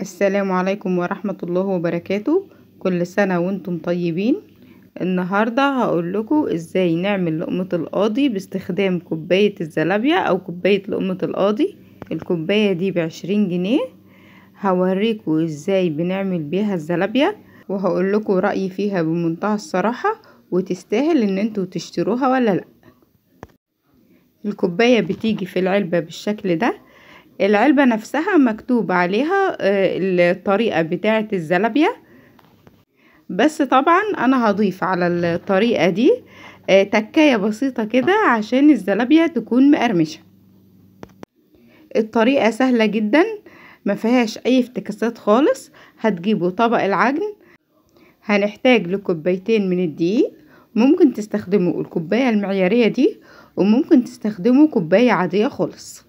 السلام عليكم ورحمة الله وبركاته كل سنة وانتم طيبين النهاردة هقول لكم ازاي نعمل لقمة القاضي باستخدام كوباية الزلابية او كوباية لقمة القاضي الكوباية دي بعشرين جنيه هوريكم ازاي بنعمل بيها الزلابية وهقول لكم رأيي فيها بمنتهى الصراحة وتستاهل ان انتوا تشتروها ولا لا الكوباية بتيجي في العلبة بالشكل ده العلبة نفسها مكتوب عليها آه، الطريقة بتاعة الزلابية بس طبعا انا هضيف على الطريقة دي آه، تكاية بسيطة كده عشان الزلابية تكون مقرمشة الطريقة سهلة جدا ما فيهاش اي افتكاسات خالص هتجيبوا طبق العجن هنحتاج لكوبايتين من الدقيق ممكن تستخدموا الكوباية المعيارية دي وممكن تستخدموا كوباية عادية خالص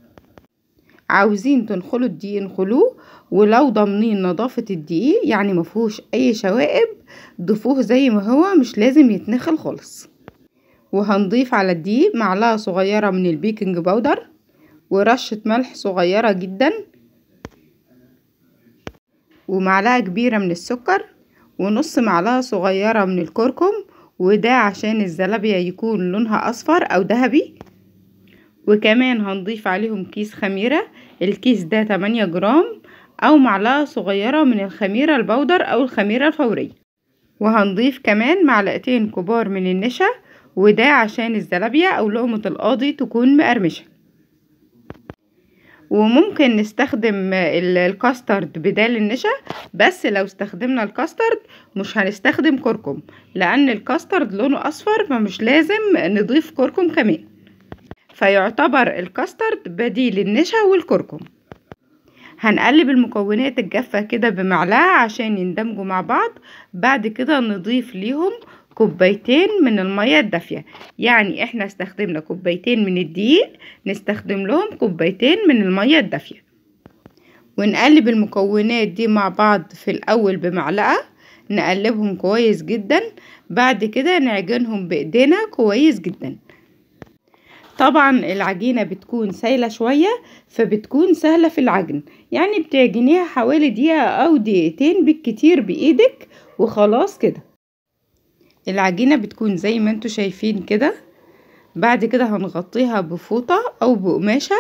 عاوزين تنخلوا الدقيق انخلوه ولو ضامنين نظافة الدقيق يعني مفهوش اي شوائب ضيفوه زي ما هو مش لازم يتنخل خالص وهنضيف على الدقيق معلقة صغيرة من البيكنج باودر ورشة ملح صغيرة جدا ومعلقة كبيرة من السكر ونص معلقة صغيرة من الكركم وده عشان الزلابية يكون لونها أصفر أو ذهبي وكمان هنضيف عليهم كيس خميرة الكيس ده 8 جرام او معلقة صغيرة من الخميرة البودر او الخميرة الفورية وهنضيف كمان معلقتين كبار من النشا وده عشان الزلابية او لقمة القاضي تكون مقرمشة وممكن نستخدم الكاسترد بدال النشا بس لو استخدمنا الكاسترد مش هنستخدم كركم لان الكاسترد لونه اصفر فمش لازم نضيف كركم كمان فيعتبر الكاسترد بديل النشا والكركم هنقلب المكونات الجافة كده بمعلقة عشان يندمجوا مع بعض بعد كده نضيف ليهم كوبايتين من المية الدافية يعني احنا استخدمنا كوبايتين من الدقيق نستخدم لهم كوبايتين من المية الدافية ونقلب المكونات دي مع بعض في الأول بمعلقة نقلبهم كويس جدا بعد كده نعجنهم بإيدينا كويس جدا طبعا العجينة بتكون سايلة شوية فبتكون سهلة في العجن يعني بتعجنيها حوالي دقيقة او دقيقتين بالكتير بايدك وخلاص كده العجينة بتكون زي ما انتوا شايفين كده بعد كده هنغطيها بفوطة او بقماشة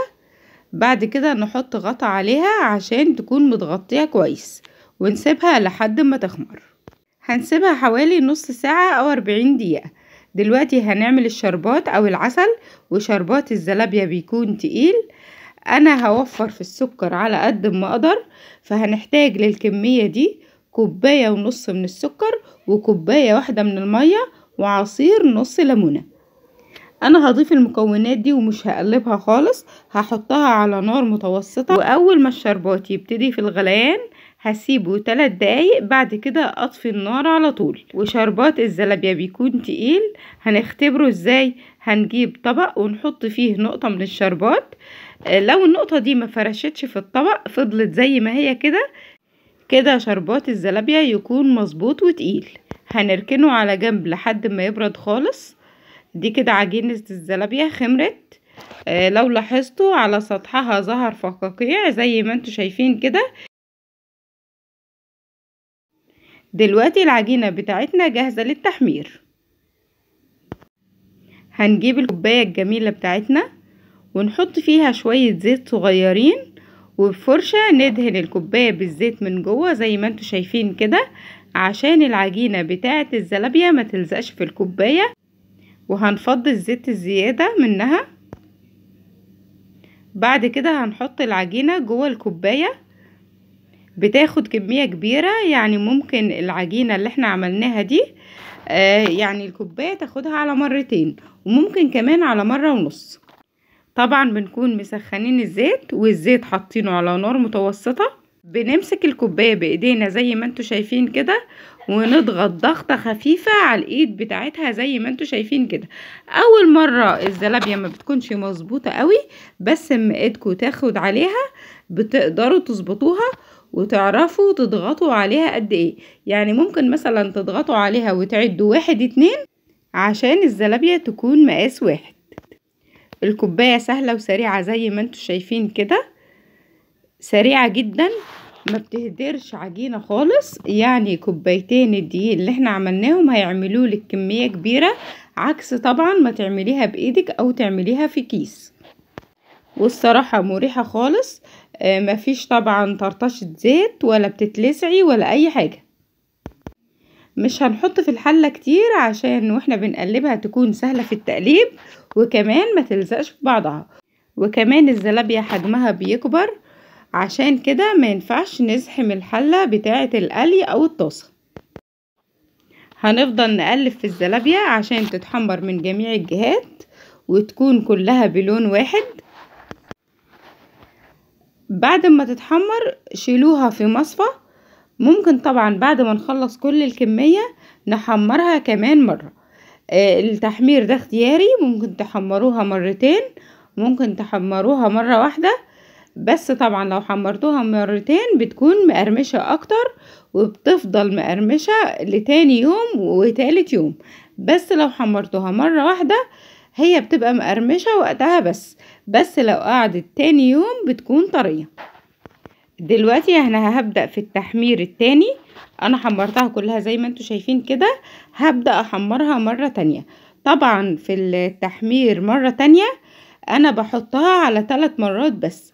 بعد كده نحط غطا عليها عشان تكون متغطية كويس ونسيبها لحد ما تخمر هنسيبها حوالي نص ساعة او اربعين دقيقة دلوقتي هنعمل الشربات او العسل وشربات الزلابيا بيكون تقيل انا هوفر في السكر على قد ما اقدر فهنحتاج للكمية دي كوباية ونص من السكر وكوباية واحدة من المية وعصير نص ليمونة انا هضيف المكونات دي ومش هقلبها خالص هحطها على نار متوسطة واول ما الشربات يبتدي في الغليان هسيبه تلات دقايق بعد كده اطفي النار على طول وشربات الزلابيا بيكون تقيل هنختبره ازاي هنجيب طبق ونحط فيه نقطة من الشربات آه، لو النقطة دي ما فرشتش في الطبق فضلت زي ما هي كده كده شربات الزلابيا يكون مظبوط وتقيل هنركنه على جنب لحد ما يبرد خالص دي كده عجينة الزلابيا خمرت آه، لو لاحظتوا على سطحها ظهر فقاقيع زي ما انتوا شايفين كده دلوقتي العجينة بتاعتنا جاهزة للتحمير هنجيب الكوباية الجميلة بتاعتنا ونحط فيها شوية زيت صغيرين وبفرشة ندهن الكوباية بالزيت من جوه زي ما انتوا شايفين كده عشان العجينة بتاعة الزلابية ما تلزقش في الكوباية وهنفض الزيت الزيادة منها بعد كده هنحط العجينة جوه الكوباية بتاخد كمية كبيرة يعني ممكن العجينة اللي احنا عملناها دي آه يعني الكوباية تاخدها على مرتين وممكن كمان على مرة ونص طبعا بنكون مسخنين الزيت والزيت حاطينه على نار متوسطة بنمسك الكوباية بايدينا زي ما انتوا شايفين كده ونضغط ضغطة خفيفة على الايد بتاعتها زي ما انتوا شايفين كده اول مرة الزلابية ما بتكونش مظبوطة قوي بس اما ايدكوا تاخد عليها بتقدروا تظبطوها وتعرفوا تضغطوا عليها قد ايه يعني ممكن مثلا تضغطوا عليها وتعدوا واحد اتنين عشان الزلابية تكون مقاس واحد الكوباية سهلة وسريعة زي ما انتوا شايفين كده سريعة جدا ما بتهدرش عجينة خالص يعني كوبايتين الدقيق اللي احنا عملناهم هيعملوا لك كمية كبيرة عكس طبعا ما تعمليها بايدك او تعمليها في كيس والصراحة مريحة خالص آه مفيش طبعا طرطشة زيت ولا بتتلسعي ولا اي حاجة مش هنحط في الحلة كتير عشان واحنا بنقلبها تكون سهلة في التقليب وكمان ما تلزقش في بعضها وكمان الزلابية حجمها بيكبر عشان كده ما ينفعش نزحم الحلة بتاعة القلي او الطاسة هنفضل نقلب في الزلابية عشان تتحمر من جميع الجهات وتكون كلها بلون واحد بعد ما تتحمر شيلوها في مصفى ممكن طبعا بعد ما نخلص كل الكمية نحمرها كمان مرة آه، التحمير ده اختياري ممكن تحمروها مرتين ممكن تحمروها مرة واحدة بس طبعا لو حمرتوها مرتين بتكون مقرمشة اكتر وبتفضل مقرمشة لتاني يوم وتالت يوم بس لو حمرتوها مرة واحدة هي بتبقى مقرمشة وقتها بس بس لو قعدت تاني يوم بتكون طرية دلوقتي انا هبدأ في التحمير التاني انا حمرتها كلها زي ما انتوا شايفين كده هبدأ احمرها مرة تانية طبعا في التحمير مرة تانية انا بحطها على ثلاث مرات بس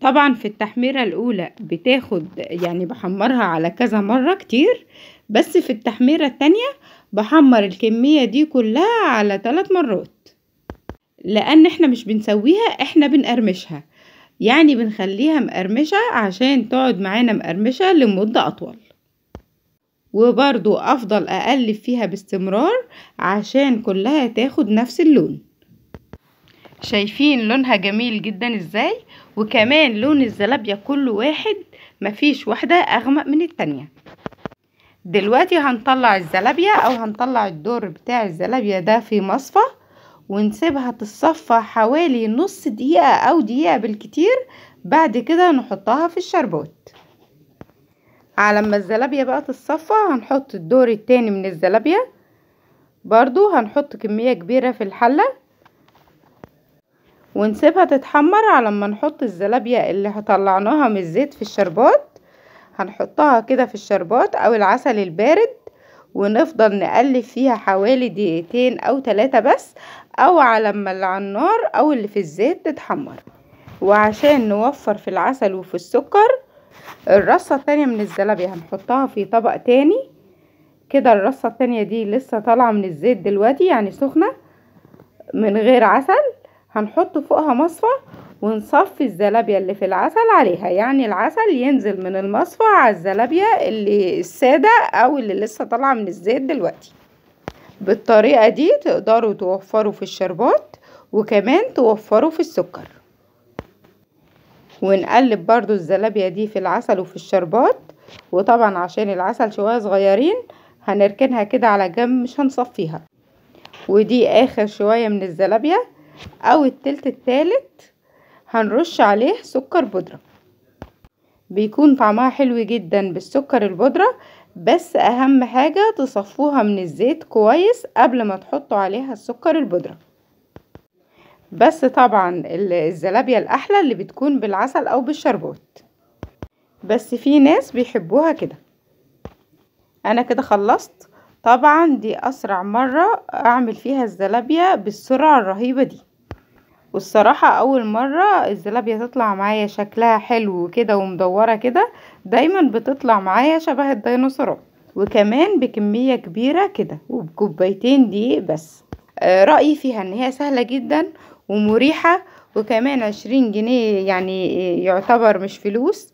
طبعا في التحميرة الاولى بتاخد يعني بحمرها على كذا مرة كتير بس في التحميرة التانية بحمر الكمية دي كلها على ثلاث مرات لأن احنا مش بنسويها احنا بنقرمشها يعني بنخليها مقرمشة عشان تقعد معانا مقرمشة لمدة أطول وبرضو أفضل أقلب فيها باستمرار عشان كلها تاخد نفس اللون شايفين لونها جميل جدا ازاي وكمان لون الزلابية كل واحد مفيش واحدة أغمق من التانية دلوقتي هنطلع الزلابية أو هنطلع الدور بتاع الزلابية ده في مصفى ونسيبها تتصفى حوالي نص دقيقة أو دقيقة بالكتير بعد كده نحطها في الشربات على ما الزلابية بقى تتصفى هنحط الدور التاني من الزلابية برضو هنحط كمية كبيرة في الحلة ونسيبها تتحمر على ما نحط الزلابية اللي طلعناها من الزيت في الشربات هنحطها كده في الشربات أو العسل البارد ونفضل نقلب فيها حوالي دقيقتين او تلاتة بس او على ما اللي على النار او اللي في الزيت تتحمر وعشان نوفر في العسل وفي السكر الرصة التانية من الزلابية هنحطها في طبق تاني كده الرصة التانية دي لسه طالعة من الزيت دلوقتي يعني سخنة من غير عسل هنحط فوقها مصفى ونصفي الزلابيا اللي في العسل عليها يعني العسل ينزل من المصفى على الزلابيا اللي السادة او اللي لسه طالعة من الزيت دلوقتي بالطريقة دي تقدروا توفروا في الشربات وكمان توفروا في السكر ونقلب برضو الزلابيا دي في العسل وفي الشربات وطبعا عشان العسل شوية صغيرين هنركنها كده على جنب مش هنصفيها ودي اخر شوية من الزلابيا او التلت التالت هنرش عليه سكر بودرة بيكون طعمها حلو جدا بالسكر البودرة بس اهم حاجة تصفوها من الزيت كويس قبل ما تحطوا عليها السكر البودرة بس طبعا الزلابية الاحلى اللي بتكون بالعسل او بالشربوت بس في ناس بيحبوها كده انا كده خلصت طبعا دي اسرع مرة اعمل فيها الزلابية بالسرعة الرهيبة دي والصراحة اول مرة الزلابية تطلع معايا شكلها حلو كده ومدورة كده دايما بتطلع معايا شبه الديناصورات وكمان بكمية كبيرة كده وبكوبايتين دقيق بس آه، رأيي فيها ان هي سهلة جدا ومريحة وكمان عشرين جنيه يعني يعتبر مش فلوس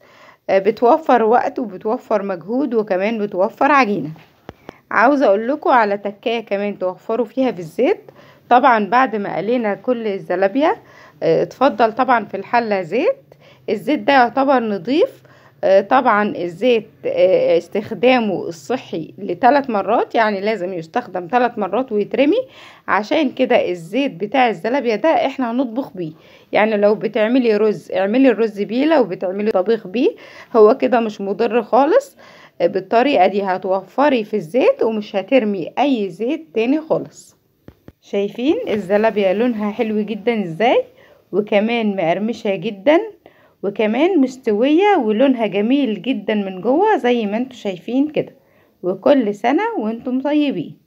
آه، بتوفر وقت وبتوفر مجهود وكمان بتوفر عجينة عاوزة اقول لكم على تكاية كمان توفروا فيها بالزيت طبعا بعد ما قلينا كل الزلابية آه، اتفضل طبعا في الحلة زيت الزيت ده يعتبر نضيف آه، طبعا الزيت آه، استخدامه الصحي لثلاث مرات يعني لازم يستخدم ثلاث مرات ويترمي عشان كده الزيت بتاع الزلابية ده احنا هنطبخ بيه يعني لو بتعملي رز اعملي الرز بيه لو بتعملي طبيخ بيه هو كده مش مضر خالص بالطريقة دي هتوفري في الزيت ومش هترمي اي زيت تاني خالص شايفين الزلابية لونها حلو جدا ازاي وكمان مقرمشة جدا وكمان مستوية ولونها جميل جدا من جوه زي ما انتوا شايفين كده وكل سنة وانتم طيبين